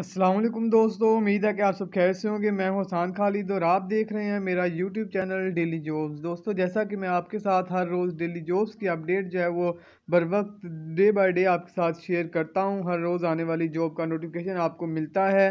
असलम दोस्तों उम्मीद है कि आप सब खैर से होंगे मैं हसान खालिद और आप देख रहे हैं मेरा यूट्यूब चैनल डेली जॉब्स दोस्तों जैसा कि मैं आपके साथ हर रोज़ डेली जॉब्स की अपडेट जो है वो बर वक्त डे बाई डे आपके साथ शेयर करता हूं हर रोज़ आने वाली जॉब का नोटिफिकेशन आपको मिलता है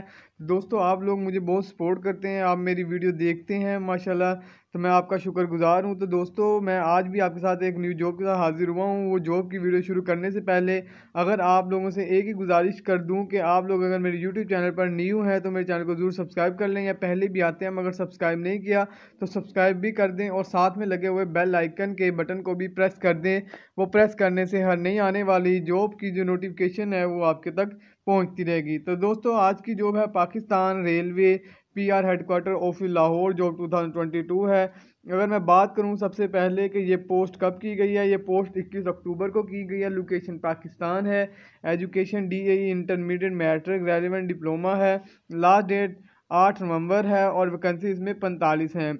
दोस्तों आप लोग मुझे बहुत सपोर्ट करते हैं आप मेरी वीडियो देखते हैं माशाल्लाह तो मैं आपका शुक्रगुजार हूं तो दोस्तों मैं आज भी आपके साथ एक न्यू जॉब के साथ हाज़िर हुआ हूं वो जॉब की वीडियो शुरू करने से पहले अगर आप लोगों से एक ही गुजारिश कर दूं कि आप लोग अगर मेरे यूट्यूब चैनल पर न्यू हैं तो मेरे चैनल को ज़रूर सब्सक्राइब कर लें या पहले भी आते हैं मगर सब्सक्राइब नहीं किया तो सब्सक्राइब भी कर दें और साथ में लगे हुए बेल आइकन के बटन को भी प्रेस कर दें वो प्रेस करने से हर नहीं आने वाली जॉब की जो नोटिफिकेशन है वो आपके तक पहुंचती रहेगी तो दोस्तों आज की जॉब है Pakistan railway PR headquarter of Lahore job 2022 है अगर मैं बात करूं सबसे पहले कि ये पोस्ट कब की गई है ये पोस्ट 21 अक्टूबर को की गई है लोकेशन पाकिस्तान है education D A intermediate matric relevant diploma है लास्ट डेट आठ नवंबर है और वैकेंसी इसमें पैंतालीस हैं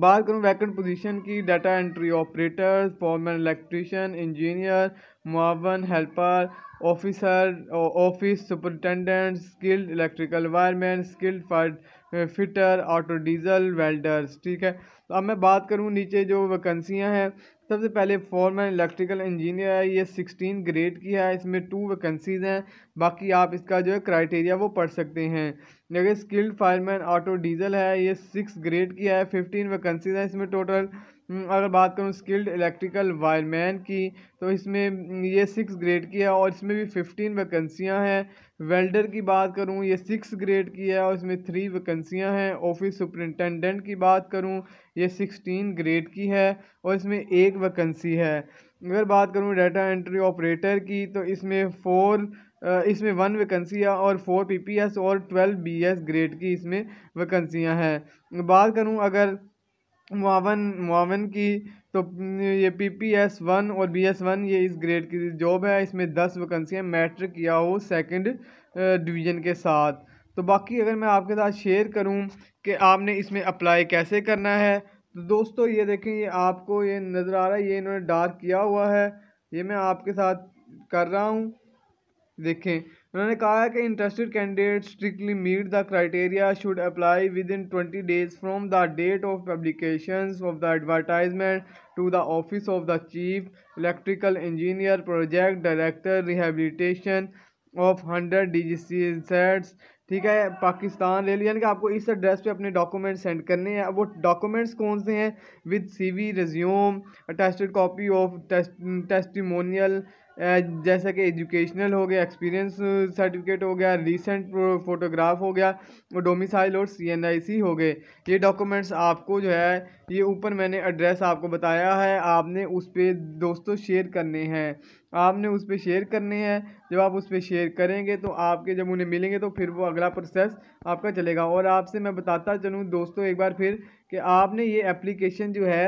बात करूँ वैकेंट पोजीशन की data entry operator former electrician engineer मुआवन helper officer office superintendent skilled electrical wireman skilled for fitter auto diesel welders ठीक है तो अब मैं बात करूँ नीचे जो वैकेंसियाँ हैं सबसे पहले फॉरमैन इलेक्ट्रिकल इंजीनियर है ये सिक्सटीन ग्रेड की है इसमें टू वैकेंसीज़ हैं बाकी आप इसका जो है क्राइटेरिया वो पढ़ सकते हैं जबकि स्किल्ड फायरमैन ऑटो डीज़ल है ये सिक्स ग्रेड की है फिफ्टीन वैकेंसीज हैं इसमें टोटल हम्म, अगर बात करूँ स्किल्ड इलेक्ट्रिकल वायरमैन की तो इसमें हम्म, ये सिक्स ग्रेड की है और इसमें भी फिफ्टीन वैकेंसियाँ हैं वेल्डर की बात करूँ ये सिक्स ग्रेड की है और इसमें थ्री वैकेंसियाँ हैं ऑफिस सुपरिटेंडेंट की बात करूँ ये सिक्सटीन ग्रेड की है और इसमें एक वैकेंसी है अगर बात करूँ डाटा एंट्री ऑपरेटर की तो इसमें फोर इसमें वन वैकेंसी है और फोर पीपीएस और ट्वेल्व बीएस ग्रेड की इसमें वैकेंसियां हैं बात करूँ अगर मुआवन मुआवन की तो ये पी पी एस वन और बी एस वन ये इस ग्रेड की जॉब है इसमें दस वैकेंसियाँ मैट्रिक या हो सेकेंड डिवीज़न के साथ तो बाकी अगर मैं आपके साथ शेयर करूं कि आपने इसमें अप्लाई कैसे करना है तो दोस्तों ये देखें ये आपको ये नज़र आ रहा है ये इन्होंने डार्क किया हुआ है ये मैं आपके साथ कर रहा हूँ देखें उन्होंने कहा है कि interested candidate strictly meet the criteria should apply within twenty days from the date of publication of the advertisement to the office of the chief electrical engineer project director rehabilitation of hundred D G C sets ठीक है Pakistan rail यानी कि आपको इस address पे अपने document send करने हैं वो डॉक्यूमेंट्स कौन से हैं with CV resume attested copy of test testimonial जैसा कि एजुकेशनल हो गया एक्सपीरियंस सर्टिफिकेट हो गया रिसेंट फोटोग्राफ हो गया डोमिसाइल और सी हो गए ये डॉक्यूमेंट्स आपको जो है ये ऊपर मैंने एड्रेस आपको बताया है आपने उस पर दोस्तों शेयर करने हैं आपने उस पर शेयर करने हैं जब आप उस पर शेयर करेंगे तो आपके जब उन्हें मिलेंगे तो फिर वो अगला प्रोसेस आपका चलेगा और आपसे मैं बताता चलूँ दोस्तों एक बार फिर कि आपने ये एप्लीकेशन जो है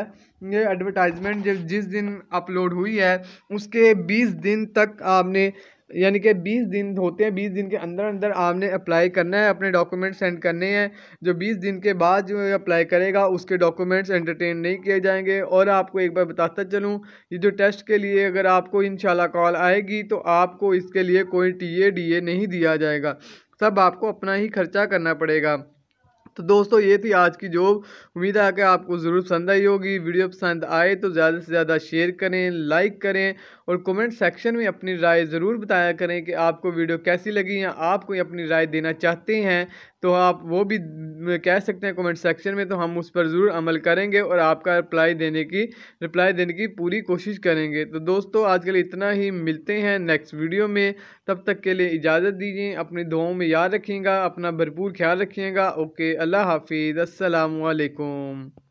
ये एडवर्टाइजमेंट जब जिस दिन अपलोड हुई है उसके 20 दिन तक आपने यानी कि 20 दिन होते हैं 20 दिन के अंदर अंदर आपने अप्लाई करना है अपने डॉक्यूमेंट सेंड करने हैं जो 20 दिन के बाद जो अप्लाई करेगा उसके डॉक्यूमेंट्स एंटरटेन नहीं किए जाएंगे और आपको एक बार बताता चलूँ ये जो टेस्ट के लिए अगर आपको इन कॉल आएगी तो आपको इसके लिए कोई टी ए नहीं दिया जाएगा सब आपको अपना ही खर्चा करना पड़ेगा तो दोस्तों ये थी आज की जॉब उम्मीद है कि आपको ज़रूर पसंद आई होगी वीडियो पसंद आए तो ज़्यादा से ज़्यादा शेयर करें लाइक करें और कमेंट सेक्शन में अपनी राय ज़रूर बताया करें कि आपको वीडियो कैसी लगी या आप कोई अपनी राय देना चाहते हैं तो आप वो भी कह सकते हैं कमेंट सेक्शन में तो हम उस पर ज़रूर अमल करेंगे और आपका रिप्लाई देने की रिप्लाई देने की पूरी कोशिश करेंगे तो दोस्तों आज के लिए इतना ही मिलते हैं नेक्स्ट वीडियो में तब तक के लिए इजाज़त दीजिए अपनी दुआओं में याद रखिएगा अपना भरपूर ख्याल रखिएगा ओके اللہ حافظ السلام علیکم